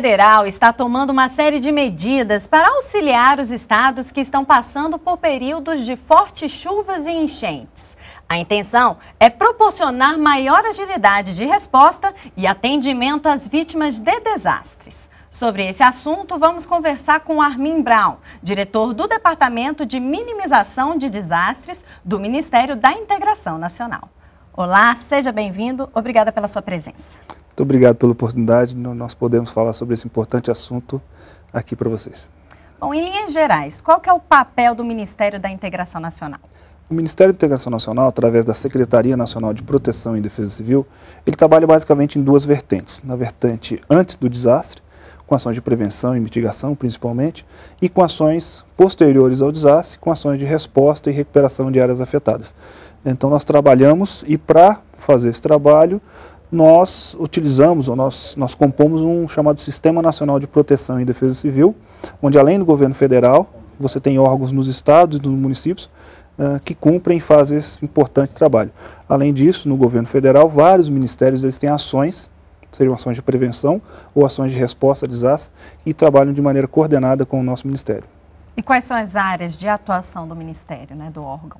Federal está tomando uma série de medidas para auxiliar os estados que estão passando por períodos de fortes chuvas e enchentes. A intenção é proporcionar maior agilidade de resposta e atendimento às vítimas de desastres. Sobre esse assunto, vamos conversar com Armin Brown, diretor do Departamento de Minimização de Desastres do Ministério da Integração Nacional. Olá, seja bem-vindo. Obrigada pela sua presença. Muito obrigado pela oportunidade. Nós podemos falar sobre esse importante assunto aqui para vocês. Bom, em linhas gerais, qual é o papel do Ministério da Integração Nacional? O Ministério da Integração Nacional, através da Secretaria Nacional de Proteção e Defesa Civil, ele trabalha basicamente em duas vertentes. Na vertente antes do desastre, com ações de prevenção e mitigação, principalmente, e com ações posteriores ao desastre, com ações de resposta e recuperação de áreas afetadas. Então, nós trabalhamos e, para fazer esse trabalho, nós utilizamos, ou nós, nós compomos um chamado Sistema Nacional de Proteção e Defesa Civil, onde além do governo federal, você tem órgãos nos estados e nos municípios uh, que cumprem fazer esse importante trabalho. Além disso, no governo federal, vários ministérios eles têm ações, seriam ações de prevenção ou ações de resposta a desastres, e trabalham de maneira coordenada com o nosso ministério. E quais são as áreas de atuação do ministério, né, do órgão?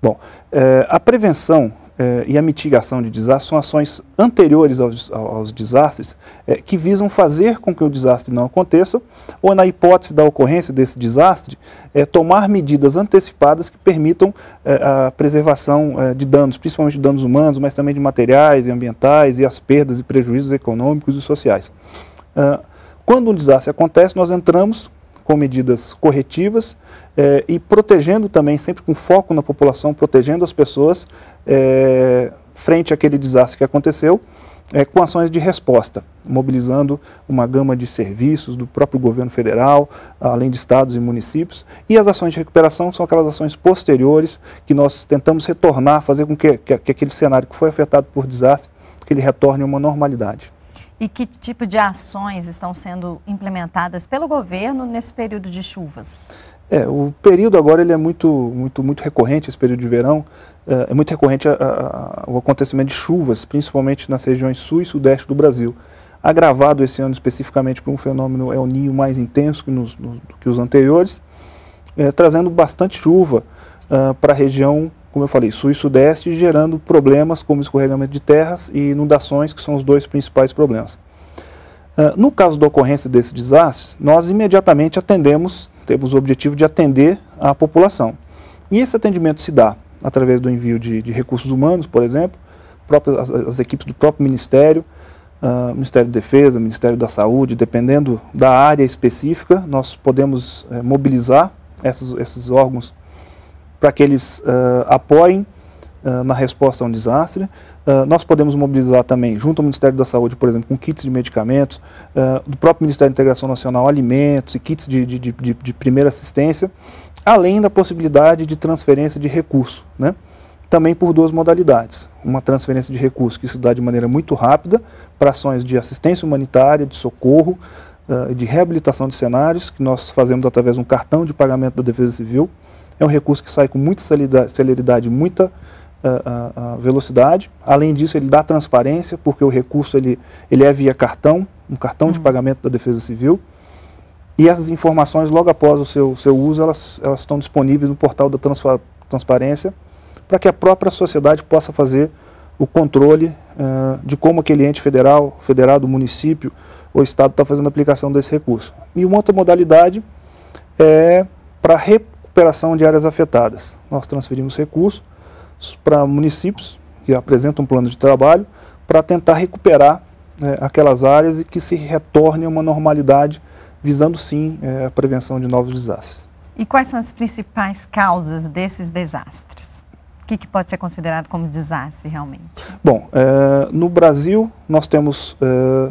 Bom, eh, a prevenção eh, e a mitigação de desastres são ações anteriores aos, aos desastres eh, que visam fazer com que o desastre não aconteça ou, na hipótese da ocorrência desse desastre, eh, tomar medidas antecipadas que permitam eh, a preservação eh, de danos, principalmente de danos humanos, mas também de materiais e ambientais e as perdas e prejuízos econômicos e sociais. Ah, quando um desastre acontece, nós entramos com medidas corretivas eh, e protegendo também, sempre com foco na população, protegendo as pessoas eh, frente àquele desastre que aconteceu, eh, com ações de resposta, mobilizando uma gama de serviços do próprio governo federal, além de estados e municípios. E as ações de recuperação são aquelas ações posteriores que nós tentamos retornar, fazer com que, que, que aquele cenário que foi afetado por desastre, que ele retorne a uma normalidade. E que tipo de ações estão sendo implementadas pelo governo nesse período de chuvas? É, o período agora ele é muito, muito, muito recorrente, esse período de verão, é, é muito recorrente a, a, o acontecimento de chuvas, principalmente nas regiões sul e sudeste do Brasil. Agravado esse ano especificamente por um fenômeno El Ninho mais intenso que, nos, no, que os anteriores, é, trazendo bastante chuva uh, para a região como eu falei, sul e sudeste, gerando problemas como escorregamento de terras e inundações, que são os dois principais problemas. Ah, no caso da ocorrência desse desastre, nós imediatamente atendemos, temos o objetivo de atender a população. E esse atendimento se dá através do envio de, de recursos humanos, por exemplo, próprias, as, as, equipes do próprio Ministério, uh, Ministério da Defesa, Ministério da Saúde, dependendo da área específica, nós podemos eh, mobilizar essas, esses órgãos para que eles uh, apoiem uh, na resposta a um desastre. Uh, nós podemos mobilizar também, junto ao Ministério da Saúde, por exemplo, com kits de medicamentos, do próprio Ministério da Integração Nacional, alimentos e kits de, de, de, de primeira assistência, além da possibilidade de transferência de recurso, né? também por duas modalidades. Uma transferência de recurso que se dá de maneira muito rápida para ações de assistência humanitária, de socorro, de reabilitação de cenários, que nós fazemos através de um cartão de pagamento da Defesa Civil, é um recurso que sai com muita celeridade, muita uh, uh, velocidade. Além disso, ele dá transparência, porque o recurso ele, ele é via cartão, um cartão uhum. de hum. pagamento da Defesa Civil. E essas informações, logo após o seu, seu uso, elas, elas estão disponíveis no portal da transpa transparência, para que a própria sociedade possa fazer o controle uh, de como aquele ente federal, federado, município ou estado está fazendo a aplicação desse recurso. E uma outra modalidade é para recuperação de áreas afetadas. Nós transferimos recursos para municípios que apresentam um plano de trabalho para tentar recuperar é, aquelas áreas e que se retorne a uma normalidade, visando sim é, a prevenção de novos desastres. E quais são as principais causas desses desastres? O que, que pode ser considerado como desastre realmente? Bom, é, no Brasil nós temos é,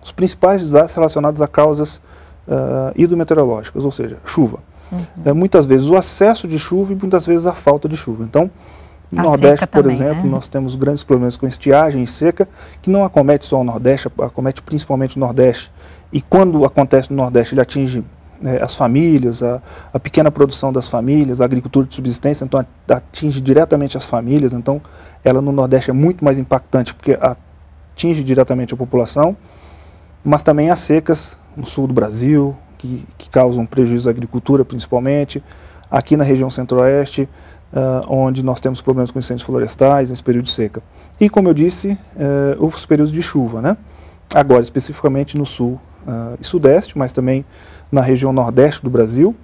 os principais desastres relacionados a causas é, hidrometeorológicas, ou seja, chuva. Uhum. muitas vezes o acesso de chuva e muitas vezes a falta de chuva. Então, no a Nordeste, por também, exemplo, né? nós temos grandes problemas com estiagem e seca, que não acomete só o Nordeste, acomete principalmente o Nordeste. E quando acontece no Nordeste, ele atinge né, as famílias, a, a, pequena produção das famílias, a agricultura de subsistência, então atinge diretamente as famílias. Então, ela no Nordeste é muito mais impactante, porque atinge diretamente a população, mas também as secas no sul do Brasil, que, que causam prejuízo à agricultura, principalmente. Aqui na região centro-oeste, Uh, onde nós temos problemas com incêndios florestais nesse período de seca. E, como eu disse, uh, os períodos de chuva, né? Agora, especificamente no sul uh, e sudeste, mas também na região nordeste do Brasil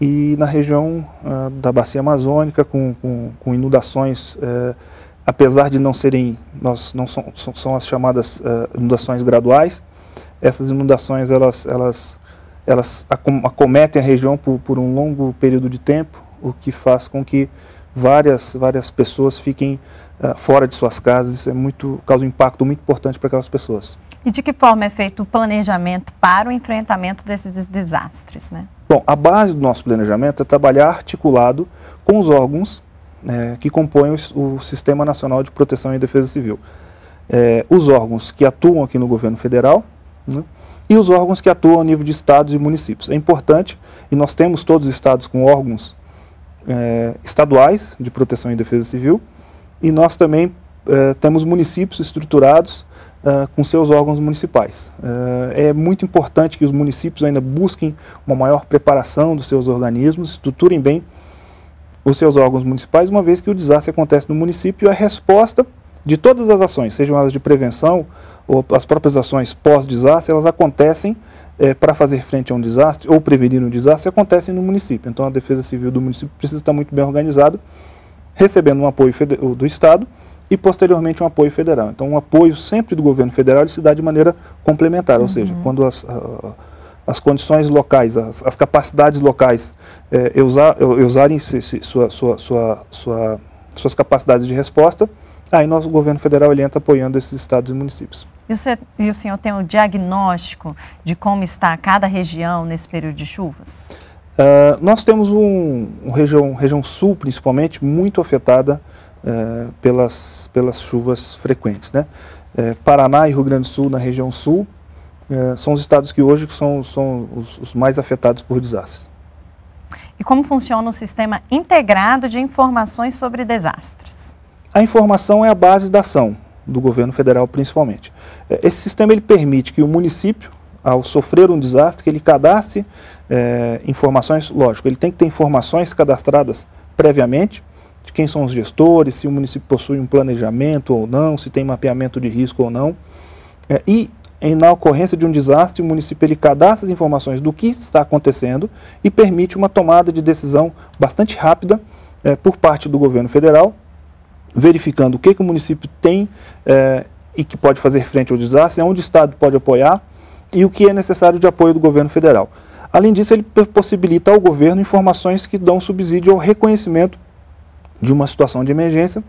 e na região ah, da bacia amazônica, com, com, com inundações, eh, apesar de não serem, nós, não são, são, as chamadas inundações graduais, essas inundações, elas, elas elas acometem a região por, por um longo período de tempo, o que faz com que várias, várias pessoas fiquem uh, fora de suas casas. Isso é muito, causa um impacto muito importante para aquelas pessoas. E de que forma é feito o planejamento para o enfrentamento desses desastres? Né? Bom, a base do nosso planejamento é trabalhar articulado com os órgãos é, que compõem o, o, Sistema Nacional de Proteção e Defesa Civil. É, os órgãos que atuam aqui no governo federal, né, e os órgãos que atuam ao nível de estados e municípios. É importante, e nós temos todos os estados com órgãos é, estaduais de proteção e defesa civil, e nós também é, temos municípios estruturados é, com seus órgãos municipais. é muito importante que os municípios ainda busquem uma maior preparação dos seus organismos, estruturem bem os seus órgãos municipais, uma vez que o desastre acontece no município, a resposta de todas as ações, sejam elas de prevenção ou as próprias ações pós-desastre, elas acontecem é, para fazer frente a um desastre ou prevenir um desastre, acontecem no município. Então a Defesa Civil do município precisa estar muito bem organizada, recebendo um apoio do Estado e posteriormente um apoio federal. Então um apoio sempre do governo federal ele se dá de maneira complementar, uhum. ou seja, uhum. quando as, as condições locais, as, as capacidades locais é, usar, usarem sua, sua, sua, suas capacidades de resposta, Aí ah, nosso governo federal ele entra apoiando esses estados e municípios. E, você, e o senhor tem o um diagnóstico de como está cada região nesse período de chuvas? Uh, nós temos um, um, região, região sul, principalmente, muito afetada uh, pelas, pelas chuvas frequentes. Né? Uh, Paraná e Rio Grande do Sul, na região sul, eh, são os estados que hoje são, são os, os mais afetados por desastres. E como funciona o sistema integrado de informações sobre desastres? A informação é a base da ação do governo federal, principalmente. É, esse sistema ele permite que o município, ao sofrer um desastre, que ele cadastre é, informações, lógico, ele tem que ter informações cadastradas previamente de quem são os gestores, se o município possui um planejamento ou não, se tem mapeamento de risco ou não. É, e em, na ocorrência de um desastre, o município ele cadastra as informações do que está acontecendo e permite uma tomada de decisão bastante rápida é, por parte do governo federal verificando o que, que o município tem é, e que pode fazer frente ao desastre, onde o Estado pode apoiar e o que é necessário de apoio do governo federal. Além disso, ele possibilita ao governo informações que dão subsídio ao reconhecimento de uma situação de emergência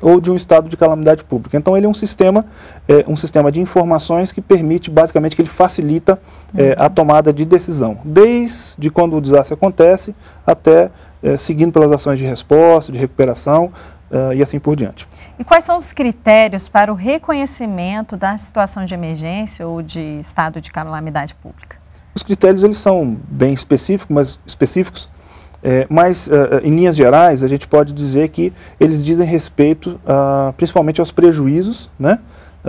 ou de um estado de calamidade pública. Então ele é um sistema, é, um sistema de informações que permite, basicamente, que ele facilita é, a tomada de decisão, desde quando o desastre acontece até é, seguindo pelas ações de resposta, de recuperação, uh, e assim por diante. E quais são os critérios para o reconhecimento da situação de emergência ou de estado de calamidade pública? Os critérios eles são bem específicos, mas específicos, é, mas uh, em linhas gerais a gente pode dizer que eles dizem respeito uh, principalmente aos prejuízos, né?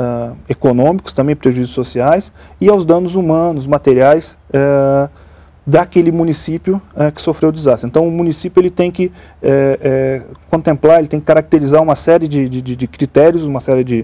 Ah, econômicos, também prejuízos sociais e aos danos humanos, materiais daquele município é, que sofreu o desastre. Então, o município ele tem que é, é contemplar, ele tem que caracterizar uma série de, de, de critérios, uma série de,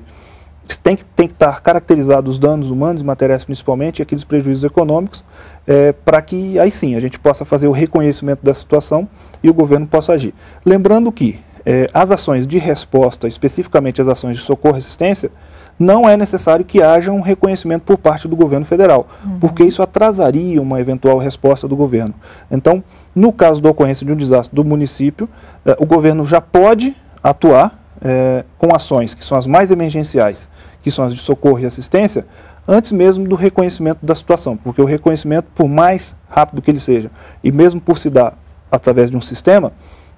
tem que, tem que estar caracterizados os danos humanos e materiais principalmente, e aqueles prejuízos econômicos, é, para que aí sim a gente possa fazer o reconhecimento da situação e o governo possa agir. Lembrando que é, as ações de resposta, especificamente as ações de socorro e assistência, não é necessário que haja um reconhecimento por parte do governo federal, uhum. porque isso atrasaria uma eventual resposta do governo. Então, no caso da ocorrência de um desastre do município, eh, o governo já pode atuar eh, com ações que são as mais emergenciais, que são as de socorro e assistência, antes mesmo do reconhecimento da situação, porque o reconhecimento, por mais rápido que ele seja, e mesmo por se dar através de um sistema,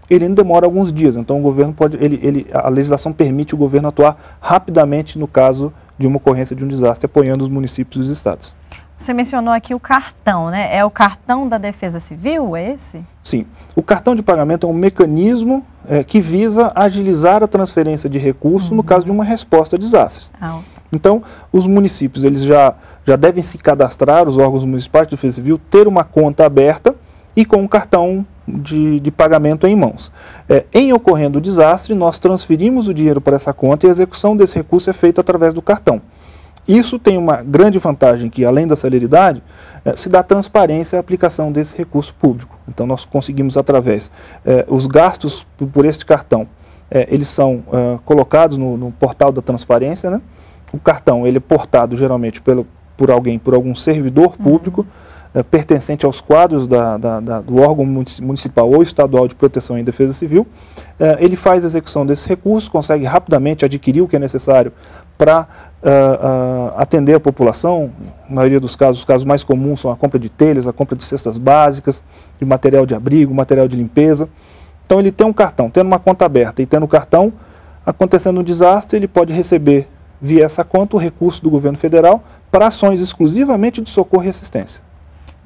ele ainda demora alguns dias. Então o governo pode, ele, ele, a legislação permite o governo atuar rapidamente no caso de uma ocorrência de um desastre, apoiando os municípios e os estados. Você mencionou aqui o cartão, né? É o cartão da Defesa Civil, é esse? Sim. O cartão de pagamento é um mecanismo é, que visa agilizar a transferência de recursos uhum. no caso de uma resposta a desastres. Ah. Então, os municípios, eles já, já devem se cadastrar, os órgãos municipais de Defesa Civil, ter uma conta aberta e com o cartão de, de pagamento em mãos. É, em ocorrendo o desastre, nós transferimos o dinheiro para essa conta e a execução desse recurso é feita através do cartão. Isso tem uma grande vantagem que, além da celeridade, é, se dá transparência à aplicação desse recurso público. Então, nós conseguimos, através é, os gastos por este cartão, é, eles são é, colocados no, no, portal da transparência. Né? O cartão ele é portado geralmente pelo, por alguém, por algum servidor público. Uhum. Eh, pertencente aos quadros da, da, da, do órgão municipal ou estadual de proteção e defesa civil, eh, ele faz a execução desses recursos, consegue rapidamente adquirir o que é necessário para uh, eh, uh, atender a população. Na maioria dos casos, os casos mais comuns são a compra de telhas, a compra de cestas básicas, de material de abrigo, material de limpeza. Então ele tem um cartão, tendo uma conta aberta e tendo o cartão, acontecendo um desastre, ele pode receber via essa conta o recurso do governo federal para ações exclusivamente de socorro e assistência.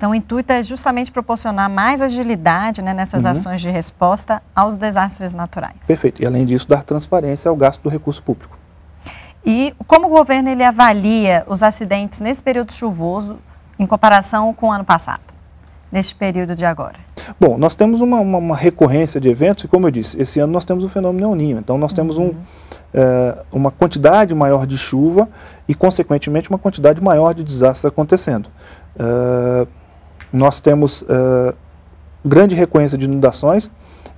Então, o intuito é justamente proporcionar mais agilidade né, nessas uhum. ações de resposta aos desastres naturais. Perfeito. E, além disso, dar transparência ao gasto do recurso público. E como o governo ele avalia os acidentes nesse período chuvoso em comparação com o ano passado, neste período de agora? Bom, nós temos uma, uma, uma recorrência de eventos e, como eu disse, esse ano nós temos o fenômeno El Ninho. Então, nós uhum. temos um, é, uma quantidade maior de chuva e, consequentemente, uma quantidade maior de desastres acontecendo. Uh, nós temos uh, grande recorrência de inundações.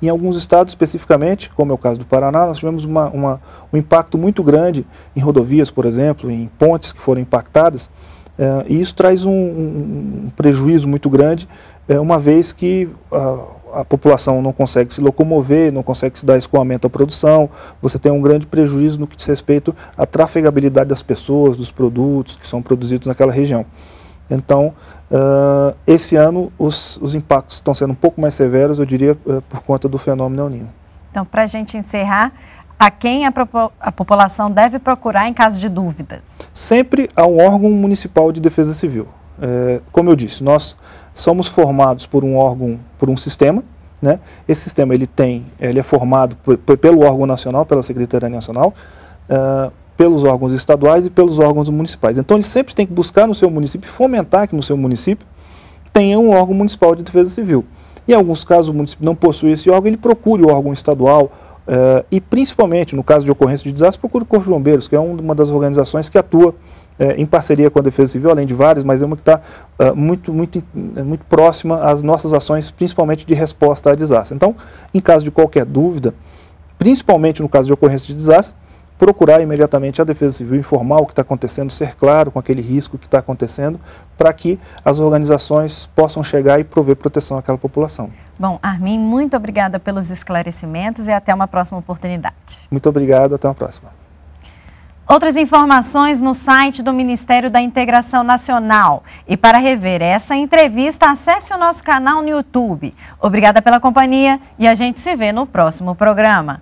Em alguns estados, especificamente, como é o caso do Paraná, nós tivemos uma, uma, um impacto muito grande em rodovias, por exemplo, em pontes que foram impactadas. Uh, e isso traz um, um, prejuízo muito grande, uh, uma vez que a, a população não consegue se locomover, não consegue se dar escoamento à produção, você tem um grande prejuízo no que diz respeito à trafegabilidade das pessoas, dos produtos que são produzidos naquela região. Então, uh, esse ano os, os impactos estão sendo um pouco mais severos, eu diria, uh, por conta do fenômeno El Então, para a gente encerrar, a quem a, a, população deve procurar em caso de dúvidas? Sempre a um órgão municipal de defesa civil. É, como eu disse, nós somos formados por um órgão, por um sistema, né? Esse sistema ele tem, ele é formado pelo órgão nacional, pela Secretaria Nacional, uh, pelos órgãos estaduais e pelos órgãos municipais. Então ele sempre tem que buscar no seu município, fomentar que no seu município tenha um órgão municipal de defesa civil. Em alguns casos o município não possui esse órgão, ele procure o órgão estadual uh, e principalmente no caso de ocorrência de desastre, procure o Corpo de Bombeiros, que é uma das organizações que atua eh, em parceria com a Defesa Civil, além de várias, mas é uma que está uh, eh, muito, muito, muito próxima às nossas ações, principalmente de resposta a desastre. Então, em caso de qualquer dúvida, principalmente no caso de ocorrência de desastre, procurar imediatamente a Defesa Civil, informar o que está acontecendo, ser claro com aquele risco que está acontecendo, para que as organizações possam chegar e prover proteção àquela população. Bom, Armin, muito obrigada pelos esclarecimentos e até uma próxima oportunidade. Muito obrigado, até uma próxima. Outras informações no site do Ministério da Integração Nacional. E para rever essa entrevista, acesse o nosso canal no YouTube. Obrigada pela companhia e a gente se vê no próximo programa.